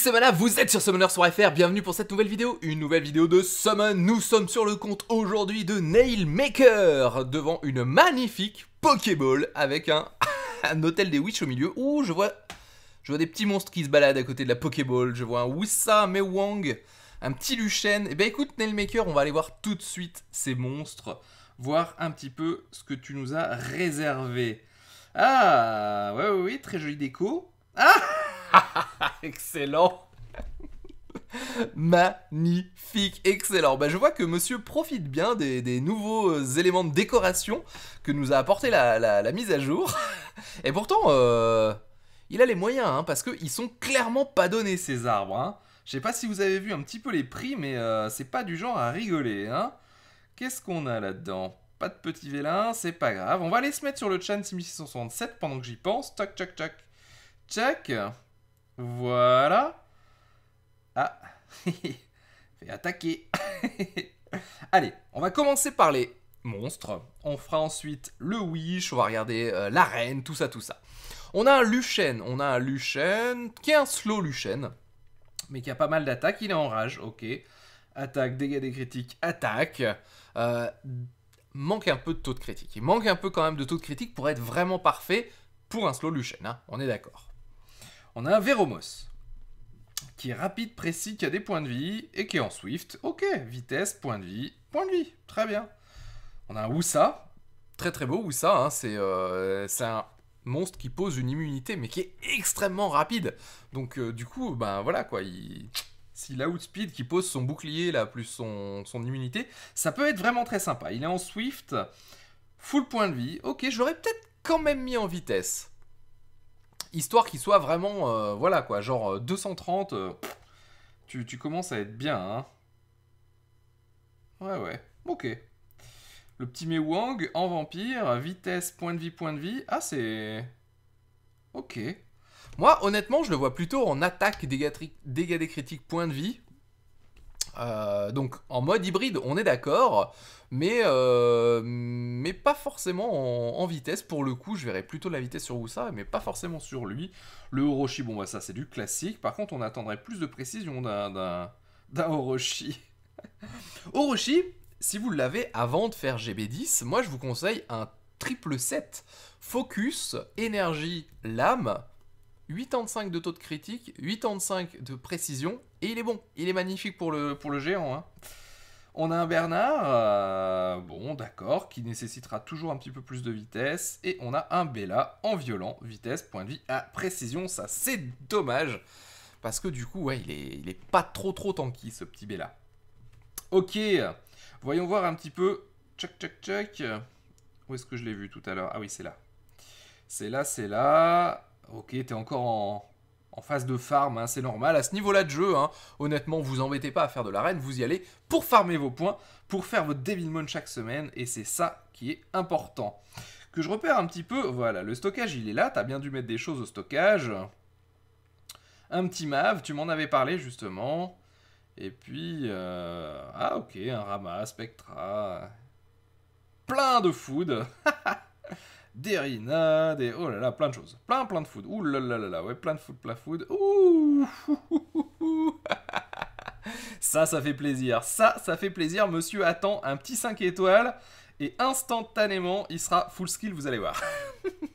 c'est vous êtes sur Summoner bienvenue pour cette nouvelle vidéo, une nouvelle vidéo de Summon. Nous sommes sur le compte aujourd'hui de Nailmaker, devant une magnifique Pokéball avec un, hôtel des Witch au milieu. Ouh, je vois, je vois des petits monstres qui se baladent à côté de la Pokéball, je vois un Wissa, un Mewang, un petit Luchen. Et eh ben écoute Nailmaker, on va aller voir tout de suite ces monstres, voir un petit peu ce que tu nous as réservé. Ah, ouais, oui ouais, très jolie déco. Ah excellent Magnifique, excellent. Bah, je vois que monsieur profite bien des, nouveaux euh, éléments de décoration que nous a apporté la, mise à jour. Et pourtant, euh, il a les moyens, hein, parce qu'ils sont clairement pas donnés ces arbres. Hein. Je sais pas si vous avez vu un petit peu les prix, mais euh, c'est pas du genre à rigoler. Hein. Qu'est-ce qu'on a là-dedans Pas de petit vélin, c'est pas grave. On va aller se mettre sur le Chan 6667 pendant que j'y pense. Tac, tac, tac. Tac. Voilà. Ah, fait attaquer. Allez, on va commencer par les monstres. On fera ensuite le Wish, on va regarder euh, la l'arène, tout ça, tout ça. On a un Luchen, on a un Luchen qui est un slow Luchen, mais qui a pas mal d'attaques. Il est en rage, ok. Attaque, dégâts des critiques, attaque. Euh, manque un peu de taux de critique. Il manque un peu quand même de taux de critique pour être vraiment parfait pour un slow Luchen, hein, on est d'accord. On a un Veromos, qui est rapide, précis, qui a des points de vie, et qui est en Swift. Ok, vitesse, point de vie, point de vie. Très bien. On a un Oussa, très très beau Oussa, hein, euh, c'est un monstre qui pose une immunité, mais qui est extrêmement rapide. Donc euh, du coup, ben voilà quoi, il... S'il a outspeed qui pose son bouclier là, plus son, son immunité, ça peut être vraiment très sympa. Il est en Swift, full point de vie. Ok, j'aurais peut-être quand même mis en vitesse histoire qu'il soit vraiment, euh, voilà quoi, genre 230, euh, euh, tu, commences à être bien, hein. Ouais, ouais, ok. Le petit Mewang en vampire, vitesse, point de vie, point de vie. Ah, c'est. Ok. Moi, honnêtement, je le vois plutôt en attaque, dégâts, dégâts des critiques, point de vie. Euh, donc en mode hybride, on est d'accord, mais, euh, mais pas forcément en, vitesse. Pour le coup, je verrais plutôt la vitesse sur Wusa, mais pas forcément sur lui. Le Orochi, bon bah ça c'est du classique. Par contre, on attendrait plus de précision d'un Orochi. Orochi, si vous l'avez avant de faire GB10, moi je vous conseille un triple 7. Focus, énergie, lame, 85 de taux de critique, 85 de précision, et il est bon, il est magnifique pour le, pour le géant. Hein. On a un Bernard, euh, bon d'accord, qui nécessitera toujours un petit peu plus de vitesse, et on a un Bella en violent, vitesse, point de vie à précision, ça c'est dommage, parce que du coup, ouais, il est, pas trop trop tanky ce petit Bella. Ok, voyons voir un petit peu, Tchac tchac tchac. où est-ce que je l'ai vu tout à l'heure Ah oui, c'est là. C'est là, c'est là. Ok, t'es encore en, phase de farm, hein, c'est normal. À ce niveau-là de jeu, hein, honnêtement, vous embêtez pas à faire de l'arène, vous y allez pour farmer vos points, pour faire votre Moon chaque semaine, et c'est ça qui est important. Que je repère un petit peu, voilà, le stockage il est là, t'as bien dû mettre des choses au stockage. Un petit Mav, tu m'en avais parlé justement. Et puis, euh, ah ok, un Rama, Spectra, plein de food des des... Oh là là, plein de choses. Plein, plein de food. Ouh là là là là, ouais, plein de food, plein de food. Ouh Ça, ça fait plaisir. Ça, ça fait plaisir. Monsieur attend un petit 5 étoiles et instantanément, il sera full skill, vous allez voir.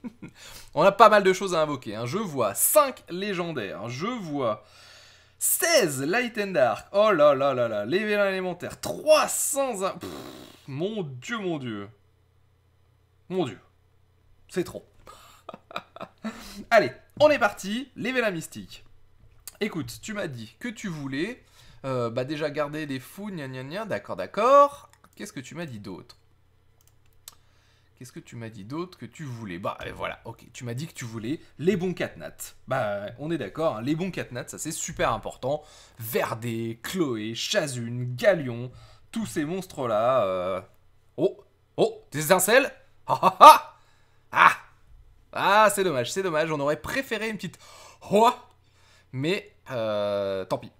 On a pas mal de choses à invoquer. Hein. Je vois 5 légendaires. Je vois... 16 Light and Dark. Oh là là là là. Les vélins élémentaires. 300... mon dieu, mon dieu. Mon dieu c'est trop. Allez, on est parti, Les la mystique. Écoute, tu m'as dit que tu voulais euh, bah déjà garder des fous, gna gna gna, d'accord, d'accord. Qu'est-ce que tu m'as dit d'autre Qu'est-ce que tu m'as dit d'autre que tu voulais Bah voilà, ok, tu m'as dit que tu voulais les bons catnats. Bah on est d'accord, hein, les bons catnats, ça c'est super important. Verdé, Chloé, Chazune, Galion, tous ces monstres-là. Euh. Oh, oh, des étincelles ah ah, ah c'est dommage, c'est dommage. On aurait préféré une petite roi, mais euh, tant pis.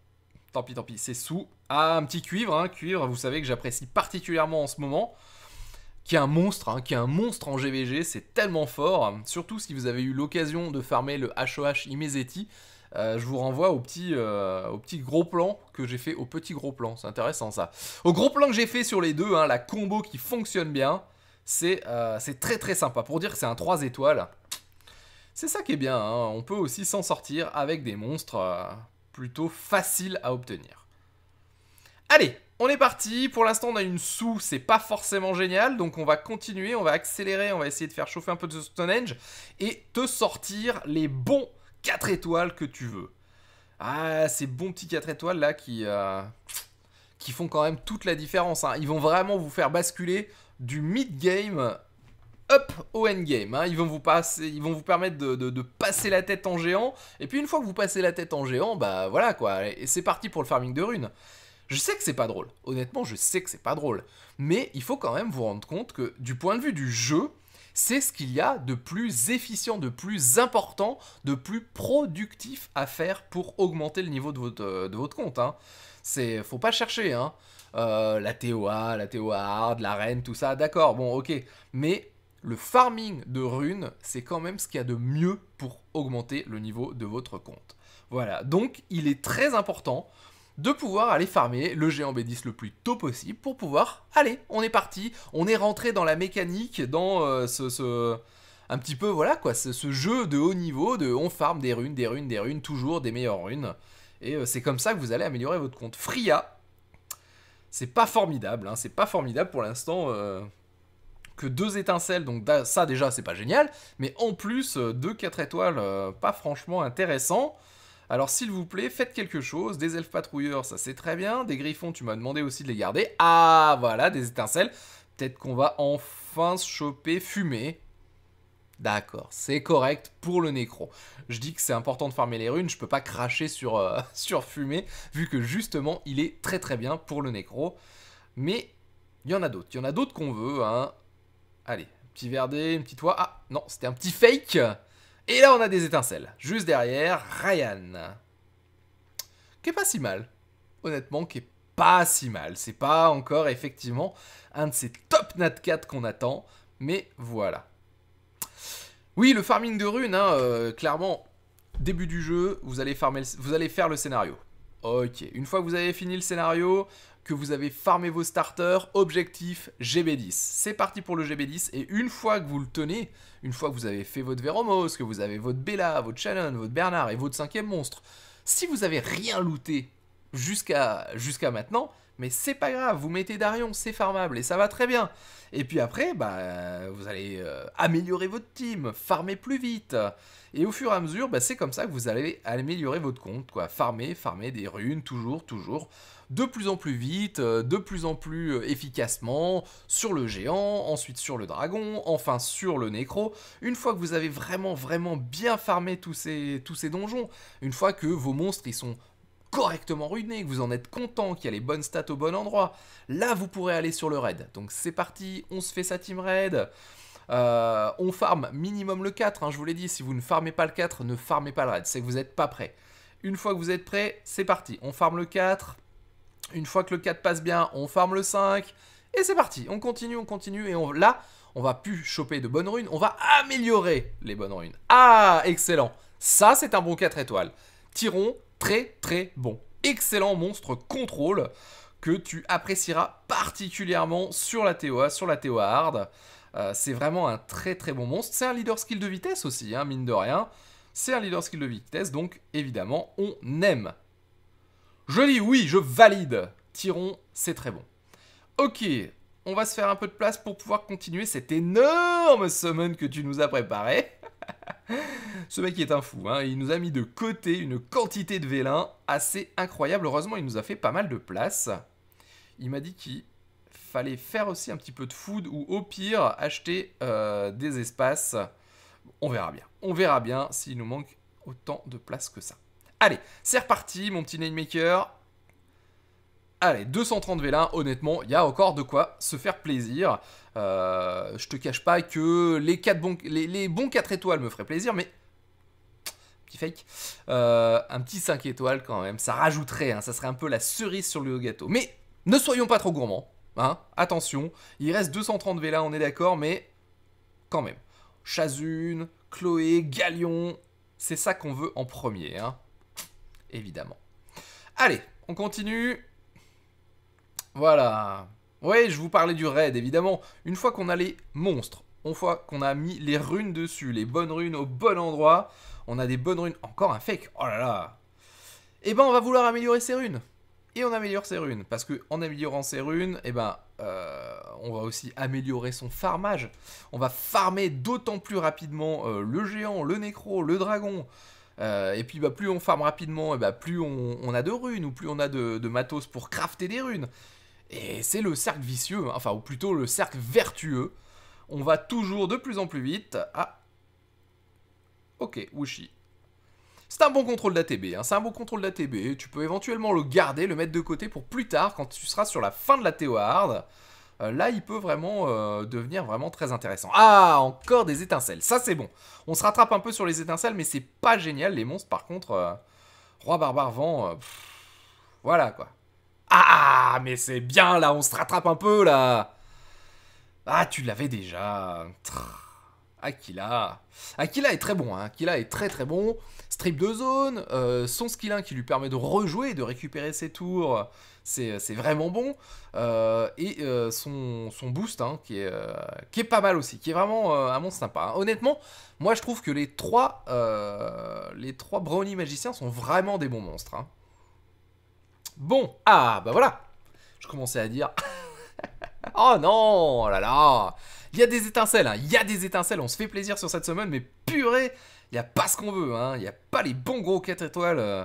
Tant pis, tant pis, c'est sous. Ah, un petit cuivre, hein, cuivre, vous savez que j'apprécie particulièrement en ce moment. Qui est un monstre, hein, qui est un monstre en GVG, c'est tellement fort. Surtout si vous avez eu l'occasion de farmer le HOH Imezeti. Euh, je vous renvoie au petit, euh, au petit gros plan que j'ai fait au petit gros plan. C'est intéressant ça. Au gros plan que j'ai fait sur les deux, hein, la combo qui fonctionne bien, c'est très très sympa. Pour dire que c'est un 3 étoiles, c'est ça qui est bien, hein. on peut aussi s'en sortir avec des monstres euh, plutôt faciles à obtenir. Allez, on est parti, pour l'instant on a une sous, c'est pas forcément génial, donc on va continuer, on va accélérer, on va essayer de faire chauffer un peu de Stonehenge, et te sortir les bons 4 étoiles que tu veux. Ah, ces bons petits 4 étoiles là qui, euh, qui font quand même toute la différence, hein. ils vont vraiment vous faire basculer du mid-game up au endgame. Hein. Ils, vont vous passer, ils vont vous permettre de, passer la tête en géant. Et puis une fois que vous passez la tête en géant, bah voilà quoi. Et c'est parti pour le farming de runes. Je sais que c'est pas drôle. Honnêtement, je sais que c'est pas drôle. Mais il faut quand même vous rendre compte que du point de vue du jeu, c'est ce qu'il y a de plus efficient, de plus important, de plus productif à faire pour augmenter le niveau de votre, de votre compte. Hein. C'est, faut pas chercher. Hein. Euh, la TOA, la TOA hard, reine, tout ça, d'accord, bon, ok. Mais le farming de runes, c'est quand même ce qu'il y a de mieux pour augmenter le niveau de votre compte. Voilà, donc il est très important de pouvoir aller farmer le géant B10 le plus tôt possible pour pouvoir... Allez, on est parti, on est rentré dans la mécanique, dans euh, ce, Un petit peu, voilà quoi, ce, jeu de haut niveau, de on farme des runes, des runes, des runes, toujours des meilleures runes. Et euh, c'est comme ça que vous allez améliorer votre compte. Fria, c'est pas formidable, hein, c'est pas formidable pour l'instant... Euh, deux étincelles, donc ça déjà c'est pas génial, mais en plus euh, deux quatre étoiles, euh, pas franchement intéressant. Alors s'il vous plaît, faites quelque chose, des elfes patrouilleurs ça c'est très bien, des griffons tu m'as demandé aussi de les garder, ah voilà des étincelles, peut-être qu'on va enfin choper fumée, D'accord, c'est correct pour le nécro. Je dis que c'est important de farmer les runes, je peux pas cracher sur, euh, sur fumée, vu que justement il est très très bien pour le nécro. Mais il y en a d'autres. Il y en a d'autres qu'on veut. Hein. Allez, petit verdé, une petite toit. Ah, non, c'était un petit fake. Et là, on a des étincelles. Juste derrière, Ryan. Qui est pas si mal. Honnêtement, qui est pas si mal. C'est pas encore, effectivement, un de ces top Nat 4 qu'on attend. Mais voilà. Oui, le farming de runes, hein, euh, clairement, début du jeu, vous allez, vous allez faire le scénario. Ok, une fois que vous avez fini le scénario, que vous avez farmé vos starters, objectif GB10. C'est parti pour le GB10 et une fois que vous le tenez, une fois que vous avez fait votre Veromos, que vous avez votre Bella, votre Shannon, votre Bernard et votre cinquième monstre, si vous avez rien looté jusqu'à jusqu'à maintenant, mais c'est pas grave, vous mettez Darion, c'est farmable et ça va très bien. Et puis après, bah, vous allez euh, améliorer votre team, farmer plus vite, et au fur et à mesure, bah, c'est comme ça que vous allez améliorer votre compte, quoi. Farmer, farmer des runes, toujours, toujours, de plus en plus vite, euh, de plus en plus euh, efficacement, sur le géant, ensuite sur le dragon, enfin sur le nécro. Une fois que vous avez vraiment, vraiment bien farmé tous ces, tous ces donjons, une fois que vos monstres, ils sont correctement ruinés, que vous en êtes content, qu'il y a les bonnes stats au bon endroit, là vous pourrez aller sur le raid. Donc c'est parti, on se fait sa team raid. Euh, on farme minimum le 4, hein, je vous l'ai dit, si vous ne farmez pas le 4, ne farmez pas le raid, c'est que vous n'êtes pas prêt. Une fois que vous êtes prêt, c'est parti, on farme le 4, une fois que le 4 passe bien, on farme le 5, et c'est parti, on continue, on continue, et on, là, on va plus choper de bonnes runes, on va améliorer les bonnes runes. Ah, excellent Ça, c'est un bon 4 étoiles. Tiron, très très bon. Excellent monstre contrôle que tu apprécieras particulièrement sur la TOA, sur la TOA hard. Euh, c'est vraiment un très très bon monstre. C'est un leader skill de vitesse aussi, hein, mine de rien. C'est un leader skill de vitesse, donc évidemment, on aime. Je dis oui, je valide. Tiron, c'est très bon. Ok, on va se faire un peu de place pour pouvoir continuer cette énorme summon que tu nous as préparé. Ce mec est un fou, hein. il nous a mis de côté une quantité de vélin assez incroyable. Heureusement, il nous a fait pas mal de place. Il m'a dit qu'il fallait faire aussi un petit peu de food ou au pire acheter euh, des espaces. On verra bien. On verra bien s'il nous manque autant de place que ça. Allez, c'est reparti, mon petit maker Allez, 230 vélins honnêtement, il y a encore de quoi se faire plaisir. Euh, je te cache pas que les, quatre bons, les, bons 4 étoiles me feraient plaisir, mais Petit fake. Euh, un petit 5 étoiles quand même, ça rajouterait, hein, ça serait un peu la cerise sur le gâteau. Mais ne soyons pas trop gourmands, Hein, attention, il reste 230 là on est d'accord, mais quand même. Chazune, Chloé, Galion, c'est ça qu'on veut en premier, hein évidemment. Allez, on continue. Voilà. Oui, je vous parlais du raid, évidemment. Une fois qu'on a les monstres, une fois qu'on a mis les runes dessus, les bonnes runes au bon endroit, on a des bonnes runes. Encore un fake, oh là là. Eh ben, on va vouloir améliorer ces runes et on améliore ses runes. Parce qu'en améliorant ses runes, eh ben, euh, on va aussi améliorer son farmage. On va farmer d'autant plus rapidement euh, le géant, le nécro, le dragon. Euh, et puis bah, plus on farm rapidement, et eh bah, ben, plus on, a de runes, ou plus on a de, matos pour crafter des runes. Et c'est le cercle vicieux, hein, enfin ou plutôt le cercle vertueux. On va toujours de plus en plus vite. Ah. Ok, Wushi. C'est un bon contrôle d'ATB, hein. c'est un bon contrôle d'ATB, tu peux éventuellement le garder, le mettre de côté pour plus tard, quand tu seras sur la fin de la Théo Hard. Euh, là, il peut vraiment euh, devenir vraiment très intéressant. Ah, encore des étincelles, ça c'est bon. On se rattrape un peu sur les étincelles, mais c'est pas génial, les monstres par contre. Euh, roi Barbare Vent, voilà quoi. Ah, mais c'est bien là, on se rattrape un peu là. Ah, tu l'avais déjà. Aquila. Aquila est très bon, hein. Aquila est très très bon. Strip de zone, euh, son skill 1 qui lui permet de rejouer, de récupérer ses tours, c'est euh, vraiment bon. Euh, et son, boost hein, qui, est, pas mal aussi, qui est vraiment un monstre sympa. Hein. Honnêtement, moi je trouve que les trois, les trois Brownie magiciens sont vraiment des bons monstres. Hein. Bon, ah bah voilà, je commençais à dire... oh non, oh là là il y a des étincelles, il y a des étincelles, on se fait plaisir sur cette semaine, mais purée, il n'y a pas ce qu'on veut, hein. Il n'y a pas les bons gros 4 étoiles. Euh,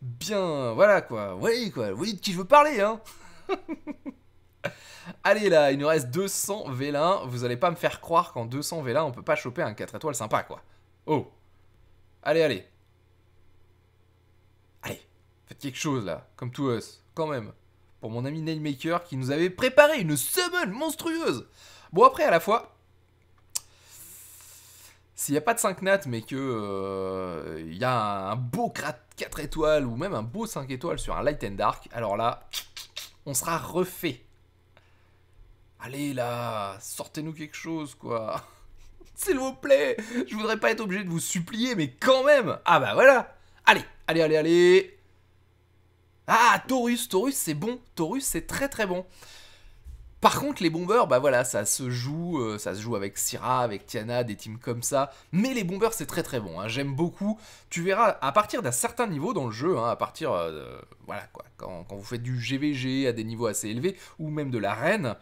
bien, voilà quoi. Oui, quoi. Vous de qui je veux parler, hein. Allez là, il nous reste 200 vélins. Vous allez pas me faire croire qu'en 200 vélins, on peut pas choper un 4 étoiles sympa, quoi. Oh. Allez, allez. Allez, faites quelque chose là, comme tous, quand même. Pour mon ami Nailmaker qui nous avait préparé une semaine monstrueuse. Bon après, à la fois, s'il n'y a pas de 5 nattes, mais que euh, il y a un, beau 4 étoiles ou même un beau 5 étoiles sur un Light and Dark, alors là, on sera refait. Allez là, sortez-nous quelque chose, quoi. S'il vous plaît, je voudrais pas être obligé de vous supplier, mais quand même. Ah bah voilà. Allez, allez, allez, allez. Ah, Taurus, Taurus, c'est bon. Taurus, c'est très très bon. Par contre, les bombeurs, bah voilà, ça se joue, euh, ça se joue avec Syrah, avec Tiana, des teams comme ça. Mais les Bombers, c'est très très bon. Hein. J'aime beaucoup. Tu verras, à partir d'un certain niveau dans le jeu, hein, à partir, euh, voilà quoi, quand, vous faites du GVG à des niveaux assez élevés ou même de l'arène,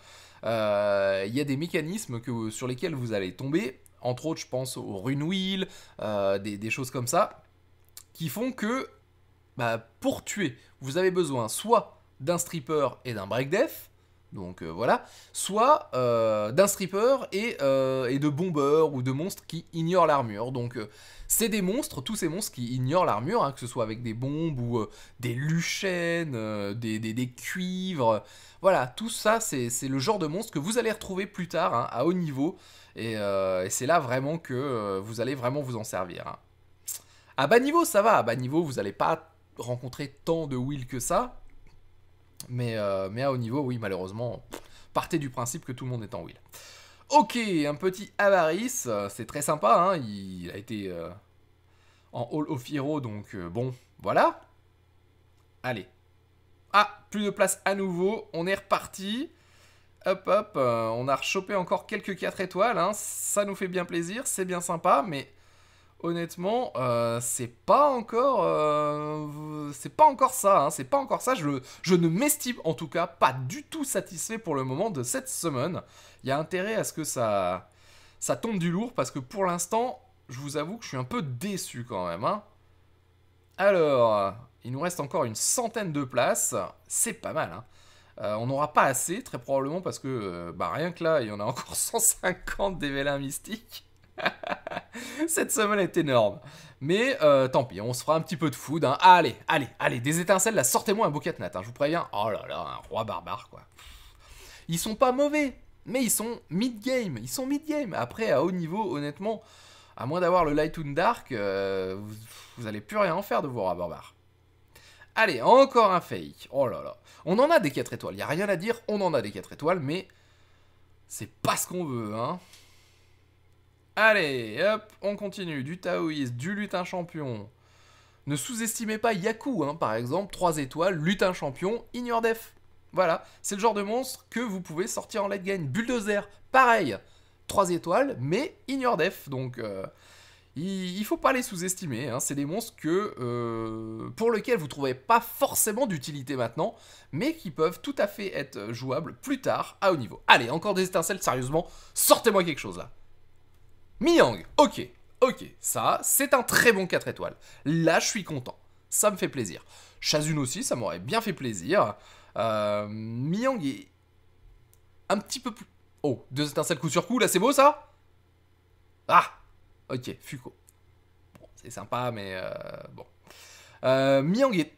euh, il y a des mécanismes que, sur lesquels vous allez tomber. Entre autres, je pense au rune wheel, des, choses comme ça, qui font que, bah, pour tuer, vous avez besoin soit d'un stripper et d'un break death donc euh, voilà. Soit euh, d'un stripper euh, et, de bombeurs ou de monstres qui ignorent l'armure. Donc c'est des monstres, tous ces monstres qui ignorent l'armure, hein, que ce soit avec des bombes ou des luchènes, des, cuivres. Voilà, tout ça c'est le genre de monstre que vous allez retrouver plus tard hein, à haut niveau. Et, c'est là vraiment que vous allez vraiment vous en servir. Hein. À bas niveau ça va, à bas niveau vous n'allez pas rencontrer tant de will que ça, mais, euh, mais à haut niveau, oui, malheureusement, partez du principe que tout le monde est en wheel. Ok, un petit avarice, euh, c'est très sympa, hein, il a été euh, en Hall of Hero, donc bon, voilà. Allez. Ah, plus de place à nouveau, on est reparti. Hop, hop, on a rechopé encore quelques 4 étoiles, hein, ça nous fait bien plaisir, c'est bien sympa, mais honnêtement, euh, c'est pas encore, euh, c'est pas encore ça, hein, c'est pas encore ça. Je, je ne m'estime en tout cas pas du tout satisfait pour le moment de cette semaine. Il y a intérêt à ce que ça, ça tombe du lourd parce que pour l'instant, je vous avoue que je suis un peu déçu quand même. Hein. Alors, il nous reste encore une centaine de places, c'est pas mal. Hein. Euh, on n'aura pas assez, très probablement, parce que bah, rien que là, il y en a encore 150 des vélins mystiques. Cette semaine est énorme. Mais euh, tant pis, on se fera un petit peu de food. Hein. allez, allez, allez, des étincelles, là, sortez-moi un bouquet de nattes, hein. je vous préviens. Oh là là, un roi barbare, quoi. Ils sont pas mauvais, mais ils sont mid-game. Ils sont mid-game. Après, à haut niveau, honnêtement, à moins d'avoir le Light and Dark, euh, vous, allez plus rien en faire de vos rois barbares. Allez, encore un fake. Oh là là. On en a des 4 étoiles, il a rien à dire, on en a des 4 étoiles, mais c'est pas ce qu'on veut, hein. Allez, hop, on continue. Du Taoïs, du lutin champion. Ne sous-estimez pas Yaku, hein, par exemple, 3 étoiles, lutin champion, ignore def. Voilà, c'est le genre de monstre que vous pouvez sortir en late game. Bulldozer, pareil, 3 étoiles, mais ignore def. Donc, euh, il, ne faut pas les sous-estimer. Hein. C'est des monstres que, euh, pour lesquels vous ne trouvez pas forcément d'utilité maintenant, mais qui peuvent tout à fait être jouables plus tard à haut niveau. Allez, encore des étincelles, sérieusement, sortez-moi quelque chose là. Miang, ok, ok, ça, c'est un très bon 4 étoiles. Là, je suis content. Ça me fait plaisir. chasune aussi, ça m'aurait bien fait plaisir. Euh, Miang est un petit peu plus... Oh, deux étincelles coup sur coup, là, c'est beau, ça Ah Ok, Fuko. c'est sympa, mais... Euh, bon. Euh, Miang est...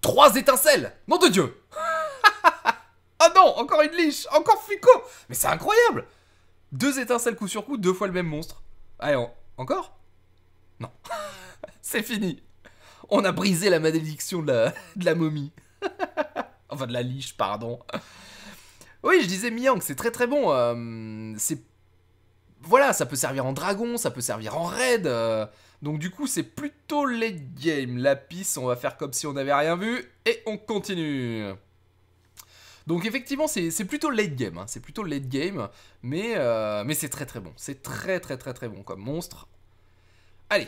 Trois étincelles Nom de Dieu Ah non, encore une liche, encore Fuko Mais c'est incroyable Deux étincelles coup sur coup, deux fois le même monstre. Allez, ah, encore Non. c'est fini. On a brisé la malédiction de la, de la momie. enfin, de la liche, pardon. Oui, je disais Miang, c'est très très bon. Euh, c'est voilà, ça peut servir en dragon, ça peut servir en raid. Euh. donc du coup, c'est plutôt late game. La piste, on va faire comme si on n'avait rien vu et on continue. Donc effectivement, c'est plutôt late game, hein. c'est plutôt late game, mais, euh, mais c'est très très bon. C'est très très très très bon comme monstre. Allez,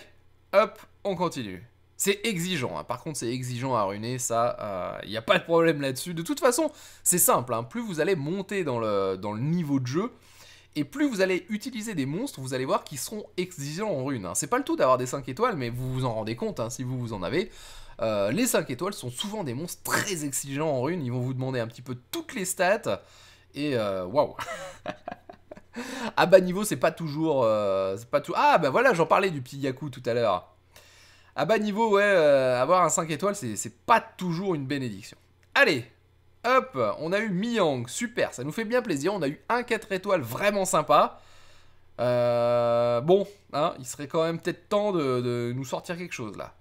hop, on continue. C'est exigeant, hein. par contre c'est exigeant à runer, ça, il euh, n'y a pas de problème là-dessus. De toute façon, c'est simple, hein. plus vous allez monter dans le, dans le niveau de jeu, et plus vous allez utiliser des monstres, vous allez voir qu'ils seront exigeants en rune. C'est pas le tout d'avoir des 5 étoiles, mais vous vous en rendez compte si vous vous en avez. Euh, les 5 étoiles sont souvent des monstres très exigeants en rune, ils vont vous demander un petit peu toutes les stats, et euh, waouh wow. À bas niveau, c'est pas toujours... Euh, pas tout... Ah bah voilà, j'en parlais du petit Yaku tout à l'heure. À ah bas niveau, ouais, avoir un 5 étoiles, c'est pas toujours une bénédiction. Allez, hop, on a eu Miyang, super, ça nous fait bien plaisir. On a eu un 4 étoiles vraiment sympa. bon, hein, il serait quand même peut-être temps de nous sortir quelque chose là.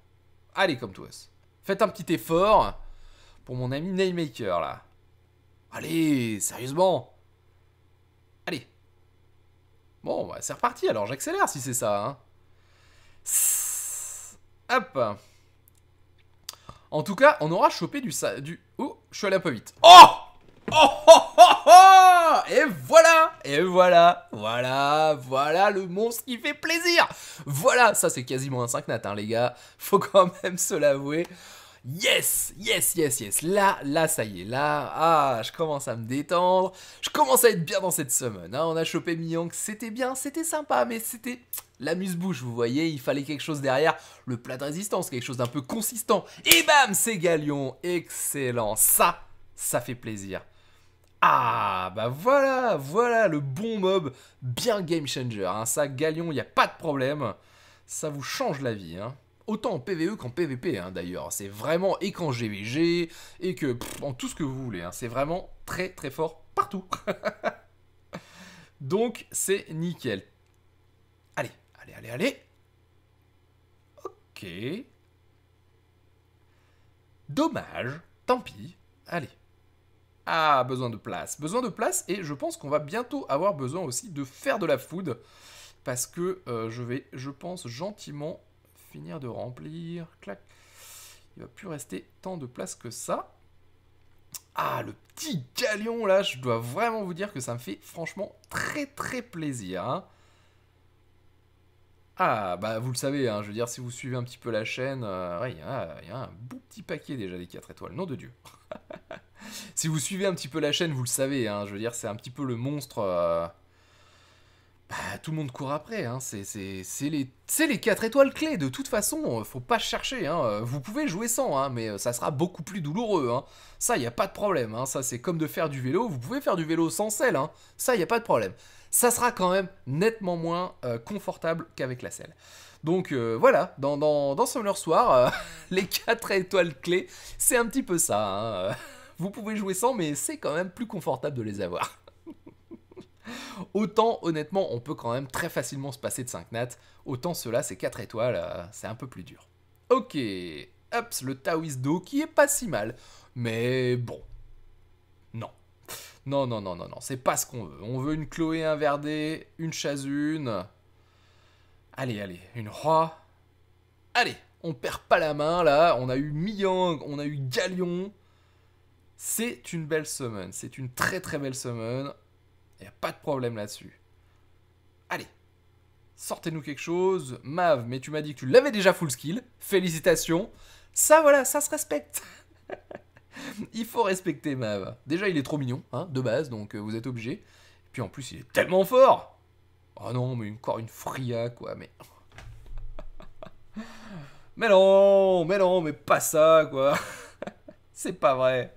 Allez, comme tous. Faites un petit effort pour mon ami Nailmaker, là. Allez, sérieusement. Allez. Bon, bah, c'est reparti, alors j'accélère si c'est ça. Hein. Hop. En tout cas, on aura chopé du... du... Oh, je suis allé un peu vite. Oh Oh, oh, oh, oh et voilà Et voilà Voilà Voilà le monstre qui fait plaisir Voilà Ça, c'est quasiment un 5 nat, hein, les gars. Faut quand même se l'avouer. Yes, yes, yes, yes. Là, là, ça y est. Là, ah, je commence à me détendre. Je commence à être bien dans cette semaine. Hein. On a chopé que C'était bien, c'était sympa, mais c'était la l'amuse-bouche, vous voyez. Il fallait quelque chose derrière le plat de résistance, quelque chose d'un peu consistant. Et bam, c'est Galion. Excellent. Ça, ça fait plaisir. Ah bah voilà, voilà le bon mob, bien game changer. Hein. Ça, Galion, il n'y a pas de problème. Ça vous change la vie. Hein. Autant en PVE qu'en PVP hein, d'ailleurs. C'est vraiment, et qu'en GVG, et que en tout ce que vous voulez. Hein. C'est vraiment très très fort partout. Donc c'est nickel. Allez, allez, allez, allez. Ok. Dommage, tant pis. Allez. Ah, besoin de place. Besoin de place et je pense qu'on va bientôt avoir besoin aussi de faire de la food. Parce que euh, je vais, je pense, gentiment finir de remplir. Clac. Il va plus rester tant de place que ça. Ah, le petit galion là, je dois vraiment vous dire que ça me fait franchement très très plaisir. Hein. Ah, bah vous le savez, hein, je veux dire, si vous suivez un petit peu la chaîne, euh, il y, a un beau petit paquet déjà des 4 étoiles, nom de Dieu. si vous suivez un petit peu la chaîne, vous le savez, hein, je veux dire, c'est un petit peu le monstre... Euh, bah, tout le monde court après, hein, c'est les, 4 étoiles clés, de toute façon, euh, faut pas chercher, hein, vous pouvez jouer sans, hein, mais ça sera beaucoup plus douloureux, hein. ça il n'y a pas de problème, hein, ça c'est comme de faire du vélo, vous pouvez faire du vélo sans selle, ça n'y a pas de problème ça sera quand même nettement moins euh, confortable qu'avec la selle. Donc euh, voilà, dans, dans, dans Soir, euh, les 4 étoiles clés, c'est un petit peu ça. Hein. Vous pouvez jouer sans, mais c'est quand même plus confortable de les avoir. autant, honnêtement, on peut quand même très facilement se passer de 5 nats, autant cela, ces 4 étoiles, c'est un peu plus dur. Ok, Ups, le Do qui est pas si mal. Mais bon, non, non, non, non, non, c'est pas ce qu'on veut. On veut une Chloé, un Verdé, une Chazune. Allez, allez, une Roi. Allez, on perd pas la main là. On a eu Miyang, on a eu Galion. C'est une belle semaine. C'est une très très belle semaine. Il a pas de problème là-dessus. Allez, sortez-nous quelque chose. Mav, mais tu m'as dit que tu l'avais déjà full skill. Félicitations. Ça voilà, ça se respecte. il faut respecter Mav, Déjà, il est trop mignon, hein, de base, donc euh, vous êtes obligé. Et puis en plus, il est tellement fort Oh non, mais encore une fria, quoi, mais... mais non, mais non, mais pas ça, quoi C'est pas vrai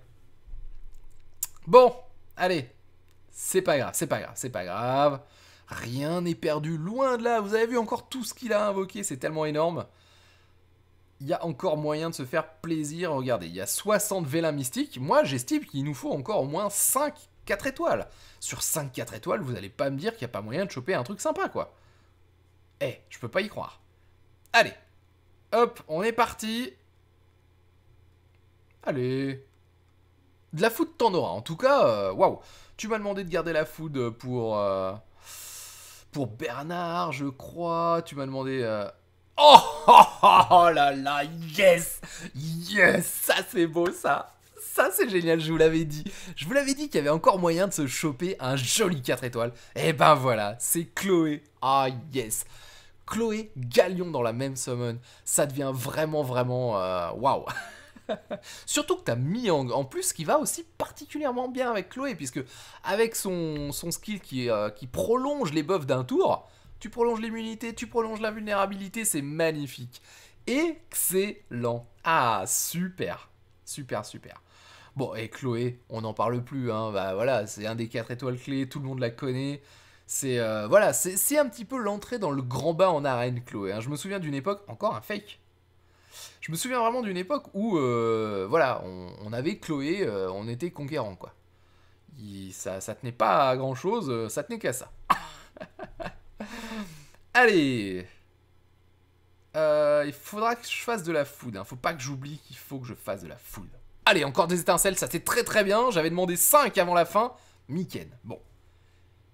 Bon, allez, c'est pas grave, c'est pas grave, c'est pas grave. Rien n'est perdu, loin de là. Vous avez vu encore tout ce qu'il a invoqué, c'est tellement énorme il y a encore moyen de se faire plaisir. Regardez, il y a 60 vélins mystiques. Moi, j'estime qu'il nous faut encore au moins 5 4 étoiles. Sur 5 4 étoiles, vous n'allez pas me dire qu'il n'y a pas moyen de choper un truc sympa, quoi. Eh, je peux pas y croire. Allez, hop, on est parti. Allez. De la food, t'en auras. En tout cas, euh, waouh. Tu m'as demandé de garder la food pour... Euh, pour Bernard, je crois. Tu m'as demandé... Euh, Oh, oh, oh, oh, là là, yes Yes Ça c'est beau ça Ça c'est génial, je vous l'avais dit. Je vous l'avais dit qu'il y avait encore moyen de se choper un joli 4 étoiles. Et eh ben voilà, c'est Chloé. Ah yes Chloé Galion dans la même summon. Ça devient vraiment vraiment... Euh, waouh wow. Surtout que t'as Miang en plus qui va aussi particulièrement bien avec Chloé puisque avec son, son skill qui, euh, qui prolonge les buffs d'un tour, tu prolonges l'immunité, tu prolonges la vulnérabilité, c'est magnifique. Excellent. Ah, super. Super, super. Bon, et Chloé, on n'en parle plus, hein. Bah voilà, c'est un des quatre étoiles clés, tout le monde la connaît. C'est euh, voilà, c'est un petit peu l'entrée dans le grand bain en arène, Chloé. Hein. Je me souviens d'une époque, encore un fake. Je me souviens vraiment d'une époque où, euh, voilà, on, avait Chloé, euh, on était conquérant, quoi. ça, ça tenait pas à grand chose, ça tenait qu'à ça. Allez euh, Il faudra que je fasse de la food. Hein. Faut pas que j'oublie qu'il faut que je fasse de la food. Allez, encore des étincelles, ça c'est très très bien. J'avais demandé 5 avant la fin. Miken, bon.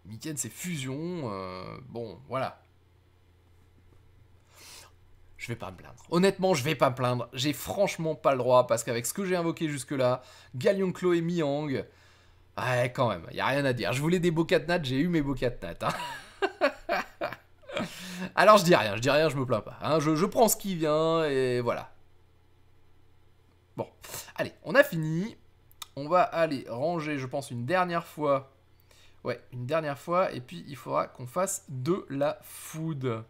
Miken c'est fusion. Euh, bon, voilà. Je vais pas me plaindre. Honnêtement, je vais pas me plaindre. J'ai franchement pas le droit parce qu'avec ce que j'ai invoqué jusque-là, Chloé, et Miang, ouais, quand même, Il y a rien à dire. Je voulais des nattes, j'ai eu mes beaux nattes. Hein. Alors je dis rien, je dis rien, je me plains pas. Hein. Je, prends ce qui vient et voilà. Bon, allez, on a fini. On va aller ranger, je pense, une dernière fois. Ouais, une dernière fois. Et puis, il faudra qu'on fasse de la food.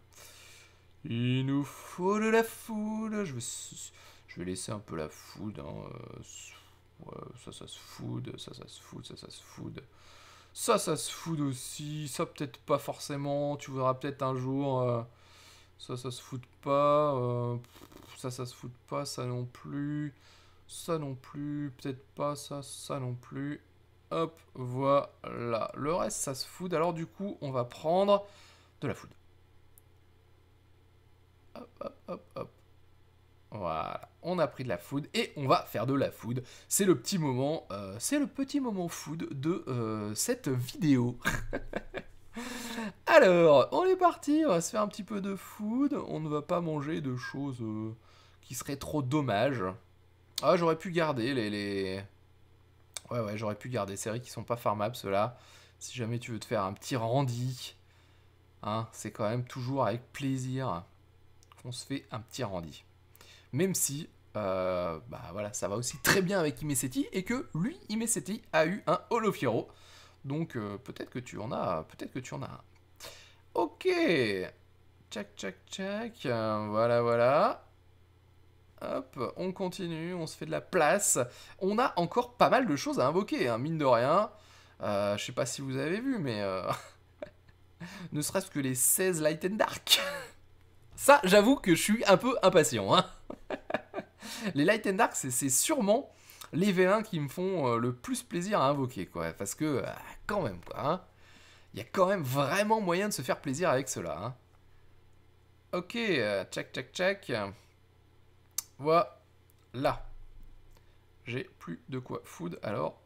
Il nous faut de la food. Je vais, laisser un peu la food. Hein. Euh, ça, ça se food. Ça, ça se food. Ça, ça se food. Ça, ça se fout aussi. Ça, peut-être pas forcément. Tu voudras peut-être un jour. Euh, ça, ça se fout pas. Euh, ça, ça se fout pas. Ça non plus. Ça non plus. Peut-être pas. Ça, ça non plus. Hop, voilà. Le reste, ça se fout. Alors, du coup, on va prendre de la foudre, Hop, hop, hop, hop. Voilà, on a pris de la food et on va faire de la food. C'est le petit moment, euh, c'est le petit moment food de euh, cette vidéo. Alors, on est parti, on va se faire un petit peu de food. On ne va pas manger de choses euh, qui seraient trop dommages. Ah, j'aurais pu garder les, les... Ouais, ouais, j'aurais pu garder. C'est vrai qu'ils sont pas farmables, ceux-là. Si jamais tu veux te faire un petit randy, hein, c'est quand même toujours avec plaisir qu'on se fait un petit randy même si euh, bah voilà, ça va aussi très bien avec Imeseti et que lui, Imeseti, a eu un Holofiero. Donc euh, peut-être que tu en as, peut-être que tu en as un. Ok, tchac tchac tchac, voilà voilà. Hop, on continue, on se fait de la place. On a encore pas mal de choses à invoquer, hein, mine de rien. Je euh, Je sais pas si vous avez vu, mais ne serait-ce que les 16 Light and Dark. Ça, j'avoue que je suis un peu impatient. Hein. les Light and Dark, c'est sûrement les V1 qui me font euh, le plus plaisir à invoquer, quoi. Parce que, euh, quand même, quoi. Hein. il y a quand même vraiment moyen de se faire plaisir avec cela. Hein. Ok, euh, check, check, check. Voilà. J'ai plus de quoi food, alors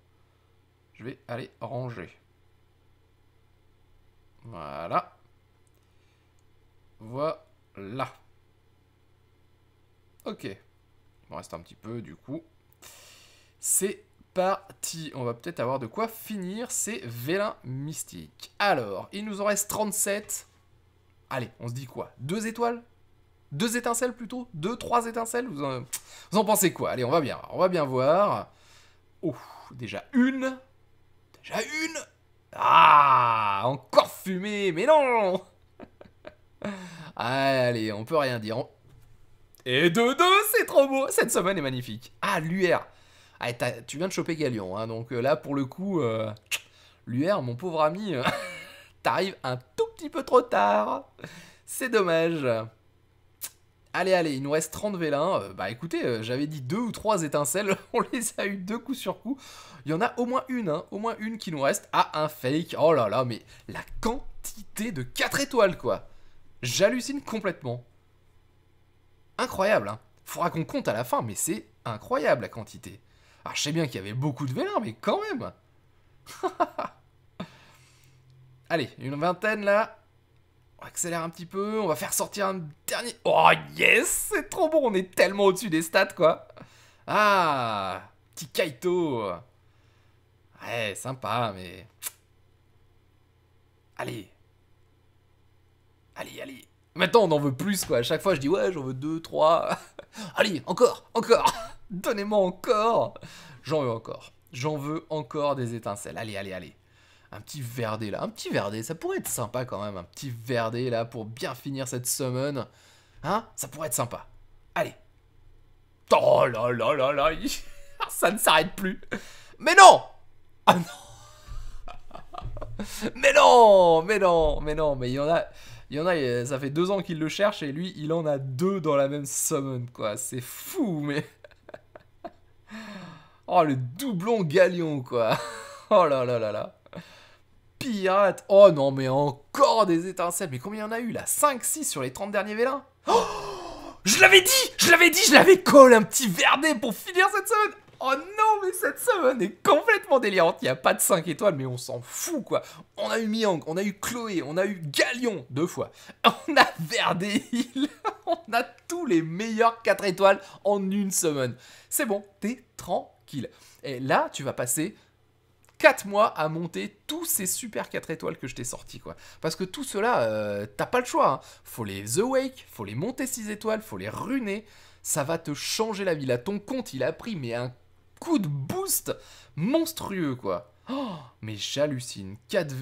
je vais aller ranger. Voilà. Voilà là. Ok. me reste un petit peu, du coup. C'est parti. On va peut-être avoir de quoi finir ces vélins mystiques. Alors, il nous en reste 37. Allez, on se dit quoi Deux étoiles Deux étincelles plutôt Deux, trois étincelles vous en... vous en, pensez quoi Allez, on va bien. On va bien voir. Oh, déjà une. Déjà une. Ah Encore fumée Mais non ah, allez, on peut rien dire. Et de 2 c'est trop beau. Cette semaine est magnifique. Ah, l'UR. Ah, tu viens de choper Galion. Hein. donc euh, là, pour le coup, euh, l'UR, mon pauvre ami, euh, t'arrives un tout petit peu trop tard. C'est dommage. Allez, allez, il nous reste 30 vélins. bah écoutez, j'avais dit deux ou trois étincelles. On les a eu deux coups sur coup. Il y en a au moins une, hein. au moins une qui nous reste. Ah, un fake. Oh là là, mais la quantité de 4 étoiles, quoi. J'hallucine complètement. Incroyable, hein Faudra qu'on compte à la fin, mais c'est incroyable la quantité. Alors ah, je sais bien qu'il y avait beaucoup de vélins, mais quand même Allez, une vingtaine là. On accélère un petit peu, on va faire sortir un dernier... Oh yes C'est trop bon, on est tellement au-dessus des stats quoi Ah Petit Kaito Ouais, sympa, mais... Allez Allez, allez. Maintenant, on en veut plus, quoi. À chaque fois, je dis, ouais, j'en veux deux, trois. allez, encore, encore. Donnez-moi encore. J'en veux encore. J'en veux encore des étincelles. Allez, allez, allez. Un petit verdé là, un petit verdé, ça pourrait être sympa quand même, un petit verdé là pour bien finir cette summon. Hein Ça pourrait être sympa. Allez. Oh là là là là, ça ne s'arrête plus. Mais non Ah non Mais non Mais non Mais non Mais il y en a... Il y en a, ça fait deux ans qu'il le cherche et lui, il en a deux dans la même summon, quoi. C'est fou, mais. oh, le doublon galion, quoi. oh là là là là. Pirate. Oh non, mais encore des étincelles. Mais combien il y en a eu là 5, 6 sur les 30 derniers vélins oh Je l'avais dit Je l'avais dit Je l'avais collé un petit verdet pour finir cette semaine Oh non mais cette semaine est complètement délirante. Il n'y a pas de 5 étoiles, mais on s'en fout, quoi. On a eu Miang, on a eu Chloé, on a eu Galion deux fois. On a Verdeil. on a tous les meilleurs 4 étoiles en une semaine. C'est bon, t'es tranquille. Et là, tu vas passer 4 mois à monter tous ces super 4 étoiles que je t'ai sortis, quoi. Parce que tout cela, euh, t'as pas le choix. Hein. Faut les awake, faut les monter 6 étoiles, faut les runer. Ça va te changer la vie. Là, ton compte, il a pris, mais un coup de boost monstrueux, quoi. Oh, mais j'hallucine. 4,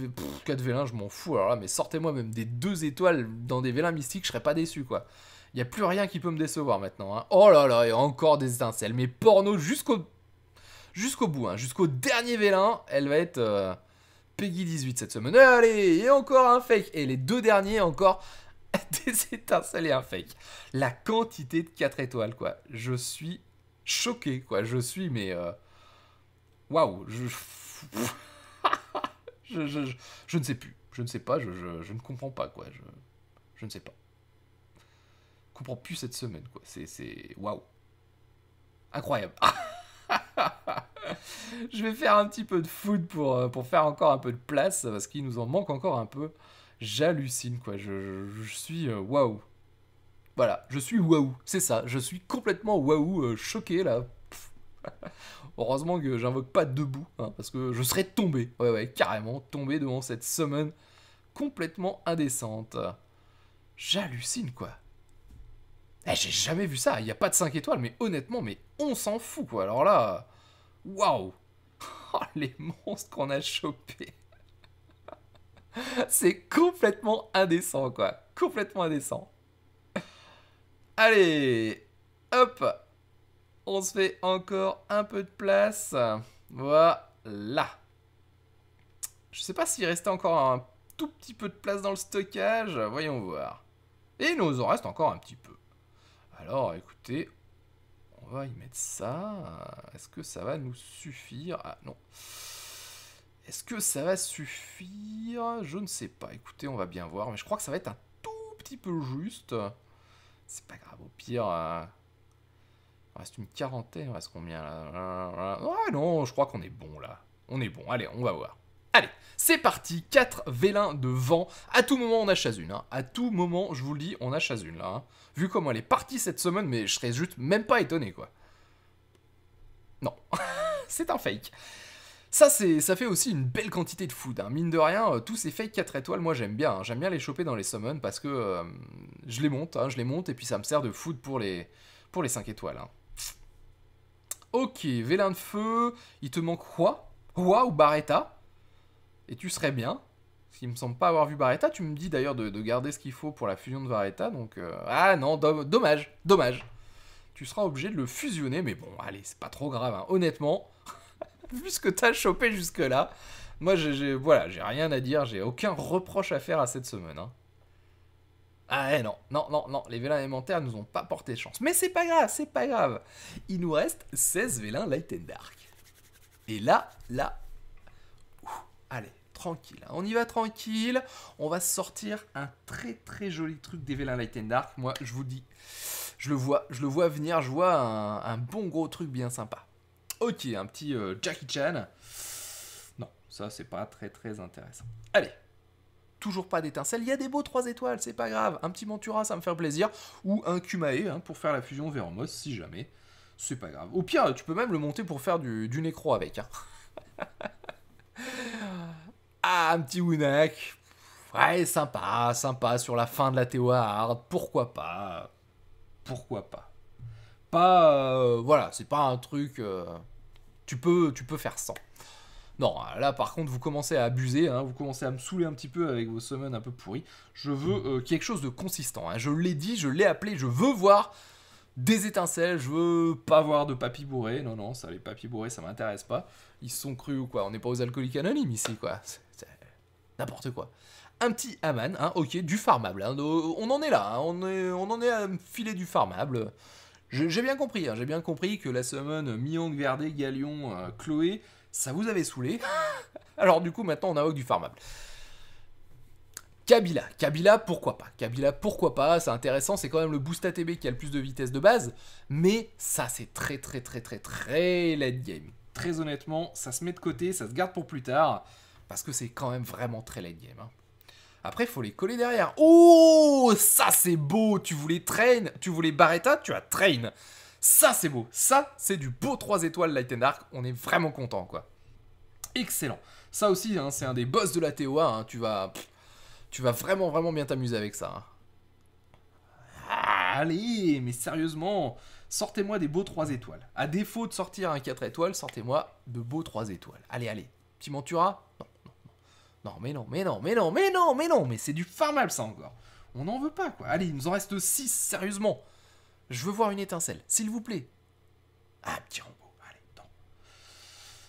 vélins, je m'en fous. Alors là, mais sortez-moi même des deux étoiles dans des vélins mystiques, je serais pas déçu, quoi. Il n'y a plus rien qui peut me décevoir maintenant. Hein. Oh là là, il y a encore des étincelles. Mais porno jusqu'au jusqu'au bout, hein. jusqu'au dernier vélin, elle va être euh, Peggy 18 cette semaine. Allez, et encore un fake. Et les deux derniers, encore des étincelles et un fake. La quantité de 4 étoiles, quoi. Je suis choqué, quoi. Je suis, mais. Euh, waouh, je... je, je, ne sais plus. Je ne sais pas, je, ne comprends pas, quoi. Je, ne sais pas. comprends plus cette semaine, quoi. C'est. Waouh. Incroyable. je vais faire un petit peu de foot pour, euh, pour faire encore un peu de place, parce qu'il nous en manque encore un peu. J'hallucine, quoi. Je, suis. Euh, waouh. Voilà, je suis waouh, c'est ça, je suis complètement waouh, euh, choqué là. Heureusement que j'invoque pas debout, hein, parce que je serais tombé, ouais ouais, carrément tombé devant cette summon complètement indécente. J'hallucine quoi. Eh, j'ai jamais vu ça, il n'y a pas de 5 étoiles, mais honnêtement, mais on s'en fout quoi, alors là, waouh oh, les monstres qu'on a chopés C'est complètement indécent quoi, complètement indécent Allez, hop, on se fait encore un peu de place. Voilà. Je ne sais pas s'il restait encore un tout petit peu de place dans le stockage. Voyons voir. Et il nous en reste encore un petit peu. Alors, écoutez, on va y mettre ça. Est-ce que ça va nous suffire Ah non. Est-ce que ça va suffire Je ne sais pas. Écoutez, on va bien voir. Mais je crois que ça va être un tout petit peu juste. C'est pas grave, au pire. Euh, reste une quarantaine, on reste combien là Ouais ah non, je crois qu'on est bon là. On est bon, allez, on va voir. Allez, c'est parti, 4 vélins de vent. À tout moment, on a une. Hein. À tout moment, je vous le dis, on a une là. Hein. Vu comment elle est partie cette semaine, mais je serais juste même pas étonné quoi. Non, c'est un fake. Ça, ça fait aussi une belle quantité de food. Hein. Mine de rien, euh, tous ces fake 4 étoiles, moi j'aime bien. Hein. J'aime bien les choper dans les summons parce que euh, je les monte, hein. je les monte et puis ça me sert de food pour les, pour les 5 étoiles. Ok, vélin de feu, il te manque quoi Quoi ou Barretta Et tu serais bien. Parce qu'il me semble pas avoir vu Barretta. Tu me dis d'ailleurs de, garder ce qu'il faut pour la fusion de Barretta. Donc, euh, ah non, dommage, dommage. Tu seras obligé de le fusionner, mais bon, allez, c'est pas trop grave. Honnêtement, vu ce que t'as chopé jusque-là. Moi, j'ai voilà, j'ai rien à dire, j'ai aucun reproche à faire à cette semaine. Hein. Ah non, non, non, non, les vélins élémentaires nous ont pas porté chance. Mais c'est pas grave, c'est pas grave. Il nous reste 16 vélins light and dark. Et là, là, allez, tranquille. Hein. On y va tranquille. On va sortir un très très joli truc des vélins light and dark. Moi, je vous dis, je le vois, je le vois venir, je vois un bon gros truc bien sympa. Ok, un petit euh, Jackie Chan. Non, ça c'est pas très très intéressant. Allez, toujours pas d'étincelle. Il y a des beaux trois étoiles, c'est pas grave. Un petit Montura, ça me fait plaisir. Ou un Kumae hein, pour faire la fusion Véramos, si jamais. C'est pas grave. Au pire, tu peux même le monter pour faire du, Necro nécro avec. Hein. ah, un petit Wunak. Ouais, sympa, sympa sur la fin de la Théo Pourquoi pas Pourquoi pas pas. Euh, voilà, c'est pas un truc. Euh, tu, peux, tu peux faire sans. Non, là par contre, vous commencez à abuser, hein, vous commencez à me saouler un petit peu avec vos semaines un peu pourries. Je veux hmm. euh, quelque chose de consistant. Hein. Je l'ai dit, je l'ai appelé, je veux voir des étincelles, je veux pas voir de papy bourré. Non, non, ça, les papy bourrés, ça m'intéresse pas. Ils sont crus ou quoi On n'est pas aux alcooliques anonymes ici, quoi. C'est n'importe quoi. Un petit Aman, hein, ok, du farmable. Hein. on en est là, hein. on, on en est à filer du farmable. J'ai bien compris, hein, j'ai bien compris que la semaine Myong, Verde, Galion, euh, Chloé, ça vous avait saoulé. Alors du coup, maintenant, on invoque du farmable. Kabila. Kabila, pourquoi pas Kabila, pourquoi pas C'est intéressant, c'est quand même le boost ATB qui a le plus de vitesse de base, mais ça, c'est très, très, très, très, très late game. Très honnêtement, ça se met de côté, ça se garde pour plus tard, parce que c'est quand même vraiment très late game. Hein. Après, il faut les coller derrière. Oh, ça c'est beau. Tu voulais train, tu voulais Barretta, tu as train. Ça c'est beau. Ça c'est du beau 3 étoiles Light and Dark. On est vraiment content quoi. Excellent. Ça aussi, hein, c'est un des boss de la TOA. Hein. Tu vas, tu vas vraiment vraiment bien t'amuser avec ça. Hein. Allez, mais sérieusement, sortez-moi des beaux 3 étoiles. À défaut de sortir un 4 étoiles, sortez-moi de beaux 3 étoiles. Allez, allez. Petit Montura. Non, mais non, mais non, mais non, mais non, mais non, mais c'est du farmable ça encore. On n'en veut pas, quoi. Allez, il nous en reste 6, sérieusement. Je veux voir une étincelle, s'il vous plaît. Ah, petit robot, allez, non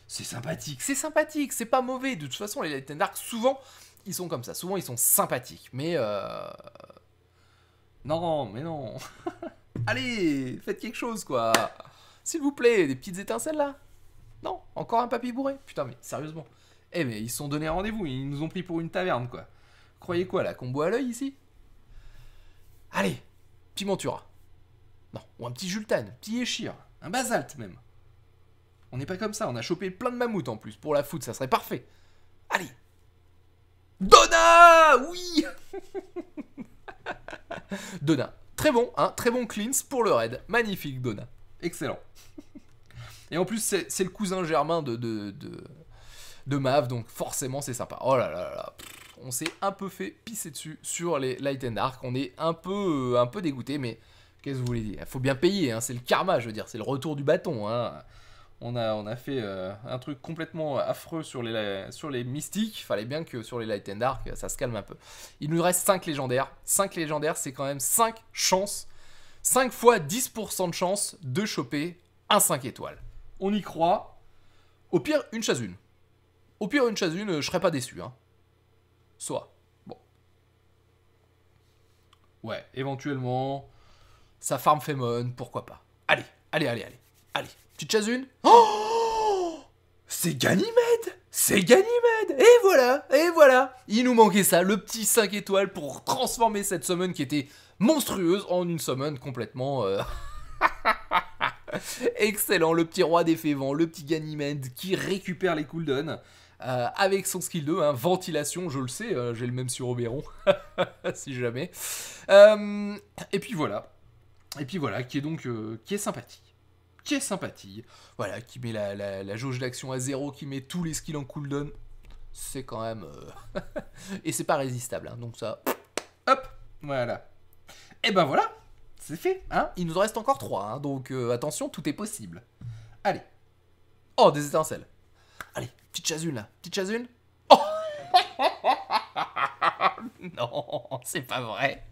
C'est sympathique, c'est sympathique, c'est pas mauvais. De toute façon, les and souvent, ils sont comme ça. Souvent, ils sont sympathiques, mais... Euh... Non, mais non. allez, faites quelque chose, quoi. S'il vous plaît, des petites étincelles, là. Non, encore un papy bourré. Putain, mais sérieusement. Eh mais ils sont donnés rendez-vous, ils nous ont pris pour une taverne quoi. Croyez quoi là, qu'on boit à l'œil ici Allez, Pimentura. Non, ou un petit Jultan, petit Échir, un basalte même. On n'est pas comme ça, on a chopé plein de mammouths en plus. Pour la foot, ça serait parfait. Allez Donna Oui Donna. Très bon, hein, très bon cleans pour le raid. Magnifique Donna. Excellent. Et en plus, c'est le cousin germain de, de de MAV, donc forcément c'est sympa. Oh là là là, on s'est un peu fait pisser dessus sur les Light and Dark, on est un peu, euh, un peu dégoûté, mais qu'est-ce que vous voulez dire Il faut bien payer, hein, c'est le karma, je veux dire, c'est le retour du bâton. Hein. On a, on a fait euh, un truc complètement affreux sur les, sur les mystiques. Fallait bien que sur les Light and Dark, ça se calme un peu. Il nous reste 5 légendaires. 5 légendaires, c'est quand même 5 chances. 5 fois 10% de chance de choper un 5 étoiles. On y croit. Au pire, une chasse une. Au pire, une chaise une, je serais pas déçu. Hein. Soit. Bon. Ouais, éventuellement, sa farm mon. pourquoi pas. Allez, allez, allez, allez. Allez, petite chaise une. Oh C'est Ganymède C'est Ganymède Et voilà, et voilà Il nous manquait ça, le petit 5 étoiles pour transformer cette summon qui était monstrueuse en une summon complètement... Euh, excellent, le petit roi des févents, le petit Ganymède qui récupère les cooldowns. Euh, avec son skill 2, hein, ventilation, je le sais, euh, j'ai le même sur Oberon, si jamais. Euh, et puis voilà. Et puis voilà, qui est donc qui est sympathique. Qui est sympathique. Voilà, qui met la, la, jauge d'action à zéro, qui met tous les skills en cooldown. C'est quand même. et c'est pas résistable, hein, donc ça. Hop Voilà. Et ben voilà C'est fait, hein Il nous en reste encore 3, hein, donc attention, tout est possible. Allez. Oh, des étincelles. Petite chasune là. Petite chasune. Oh non, c'est pas vrai.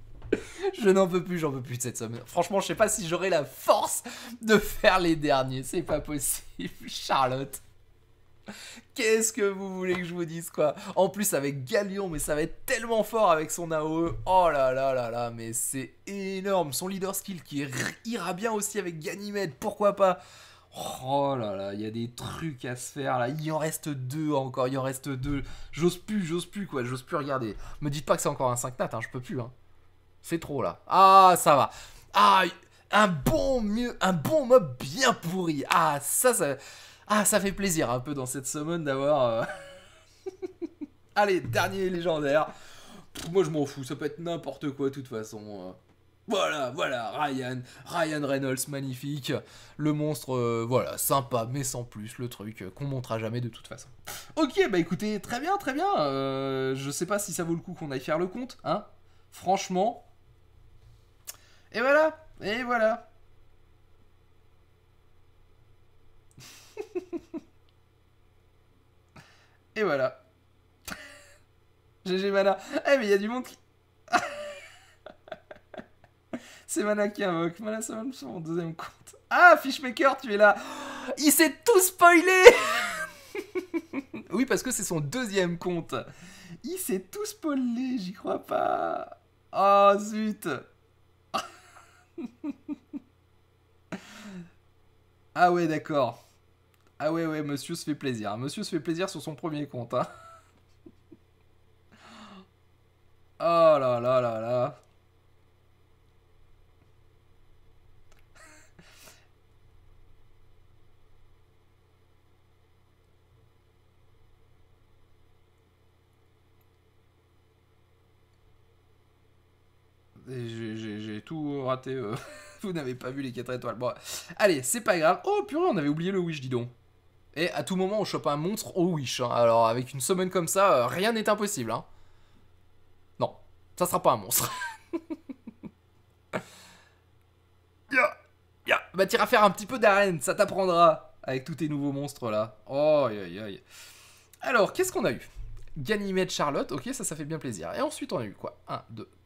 Je n'en peux plus, j'en peux plus de cette somme. Franchement, je sais pas si j'aurai la force de faire les derniers. C'est pas possible, Charlotte. Qu'est-ce que vous voulez que je vous dise quoi En plus avec Galion, mais ça va être tellement fort avec son AOE. Oh là là là là, mais c'est énorme. Son leader skill qui ira bien aussi avec Ganymede, pourquoi pas Oh là là, il y a des trucs à se faire là. Il en reste deux encore, il en reste deux. J'ose plus, j'ose plus quoi, j'ose plus regarder. Me dites pas que c'est encore un 5 nat, hein, je peux plus. Hein. C'est trop là. Ah, ça va. Ah, un bon mieux, un bon mob bien pourri. Ah, ça, ça. Ah, ça fait plaisir un peu dans cette semaine d'avoir. Euh, Allez, dernier légendaire. Moi je m'en fous, ça peut être n'importe quoi de toute façon. Euh. Voilà, voilà, Ryan, Ryan Reynolds, magnifique, le monstre, euh, voilà, sympa, mais sans plus, le truc euh, qu'on montrera jamais de toute façon. Ok, bah écoutez, très bien, très bien, euh, je sais pas si ça vaut le coup qu'on aille faire le compte, hein, franchement. Et voilà, et voilà. et voilà. GG Mana. Eh, mais il y a du monde qui... C'est Mana qui invoque. Mana summon sur mon deuxième compte. Ah, Fishmaker, tu es là. Oh, il s'est tout spoilé Oui, parce que c'est son deuxième compte. Il s'est tout spoilé, j'y crois pas. Oh, zut Ah ouais, d'accord. Ah ouais, ouais, monsieur se fait plaisir. Monsieur se fait plaisir sur son premier compte. Hein. Oh là là là là. J'ai tout raté. Euh. Vous n'avez pas vu les 4 étoiles. Bon, allez, c'est pas grave. Oh purée, on avait oublié le wish, dis donc. Et à tout moment, on chope un monstre au wish. Hein. Alors, avec une semaine comme ça, euh, rien n'est impossible. Hein. Non, ça sera pas un monstre. Ya Ya Bah, t'iras faire un petit peu d'arène, ça t'apprendra. Avec tous tes nouveaux monstres là. Oh, aïe, aïe. Alors, qu'est-ce qu'on a eu Ganymède Charlotte, ok, ça, ça fait bien plaisir. Et ensuite, on a eu quoi 1, 2,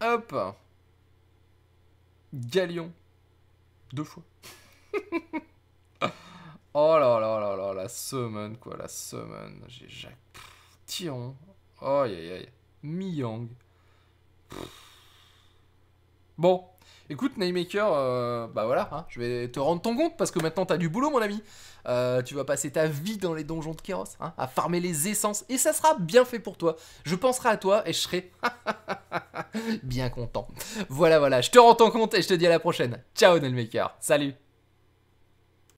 Hop Galion. Deux fois. oh là là là là, la semaine, quoi, la semaine. J'ai Jacques. Tiron. Oh, aïe aïe aïe. Miyang. Bon, écoute, Nailmaker, euh, bah voilà, hein, je vais te rendre ton compte parce que maintenant t'as du boulot, mon ami. Euh, tu vas passer ta vie dans les donjons de Kéros, hein, à farmer les essences, et ça sera bien fait pour toi. Je penserai à toi et je serai bien content. Voilà, voilà, je te rends ton compte et je te dis à la prochaine. Ciao, Nailmaker, salut